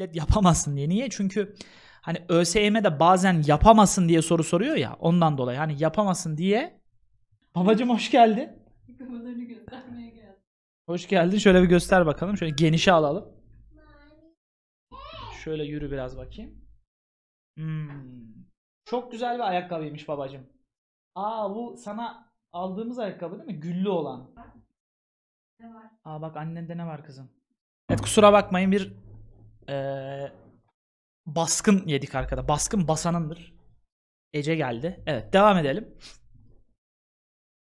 millet yapamasın diye. Niye? Çünkü hani ÖSYM bazen yapamasın diye soru soruyor ya ondan dolayı. Hani yapamasın diye. Babacım hoş geldin. Hoş geldin. Şöyle bir göster bakalım. Şöyle genişe alalım. Şöyle yürü biraz bakayım. Hmm. Çok güzel bir ayakkabıymış babacım. Aa bu sana aldığımız ayakkabı değil mi? Güllü olan. Ne var? Aa bak annende ne var kızım. Evet kusura bakmayın bir ee, baskın yedik arkada. Baskın basanındır. Ece geldi. Evet devam edelim.